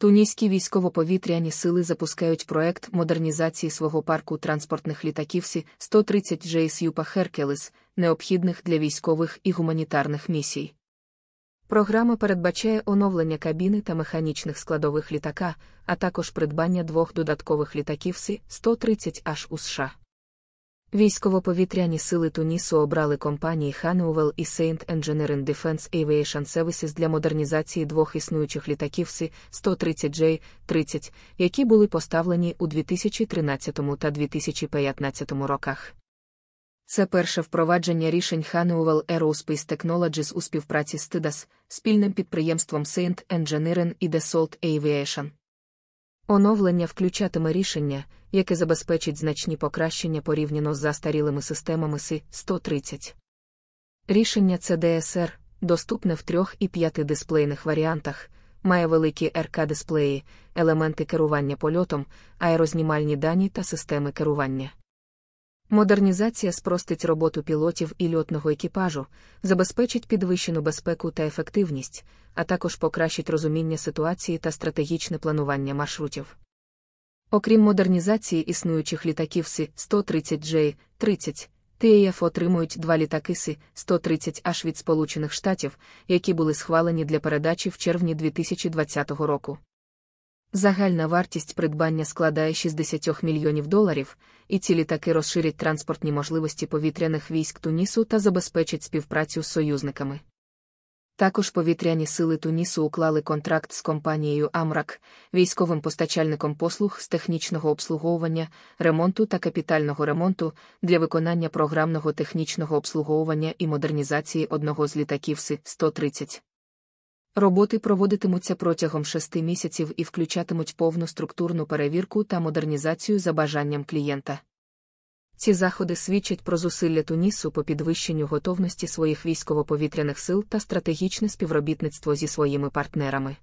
Туніські військово-повітряні сили запускають проект модернізації свого парку транспортних літаків Сі 130 Юпа Херкелес, необхідних для військових і гуманітарних місій. Програма передбачає оновлення кабіни та механічних складових літака, а також придбання двох додаткових літаків Сі 130 аж у США. Військово-повітряні сили Тунісу обрали компанії Honeywell і Saint Engineering Defense Aviation Services для модернізації двох існуючих літаків С-130J-30, які були поставлені у 2013 та 2015 роках. Це перше впровадження рішень Honeywell Aerospace Technologies у співпраці з ТИДАС, спільним підприємством Saint Engineering і Dassault Aviation. Оновлення включатиме рішення, яке забезпечить значні покращення порівняно з застарілими системами си 130. Рішення CDSR, доступне в трьох і п'яти дисплейних варіантах, має великі рк дисплеї, елементи керування польотом, аерознімальні дані та системи керування. Модернізація спростить роботу пілотів і льотного екіпажу, забезпечить підвищену безпеку та ефективність, а також покращить розуміння ситуації та стратегічне планування маршрутів. Окрім модернізації існуючих літаків Си 130 j 30 ТАФ е отримують два літаки Си 130 h від Сполучених Штатів, які були схвалені для передачі в червні 2020 року. Загальна вартість придбання складає 60 мільйонів доларів, і ці літаки розширять транспортні можливості повітряних військ Тунісу та забезпечать співпрацю з союзниками. Також повітряні сили Тунісу уклали контракт з компанією Амрак, військовим постачальником послуг з технічного обслуговування, ремонту та капітального ремонту для виконання програмного технічного обслуговування і модернізації одного з літаків С-130. Роботи проводитимуться протягом шести місяців і включатимуть повну структурну перевірку та модернізацію за бажанням клієнта. Ці заходи свідчать про зусилля Тунісу по підвищенню готовності своїх військово-повітряних сил та стратегічне співробітництво зі своїми партнерами.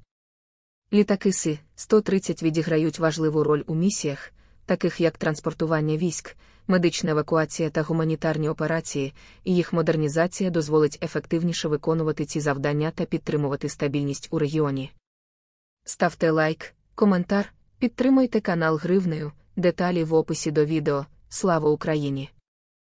Літаки Си 130 відіграють важливу роль у місіях таких як транспортування військ, медична евакуація та гуманітарні операції, і їх модернізація дозволить ефективніше виконувати ці завдання та підтримувати стабільність у регіоні. Ставте лайк, коментар, підтримуйте канал Гривнею, деталі в описі до відео. Слава Україні!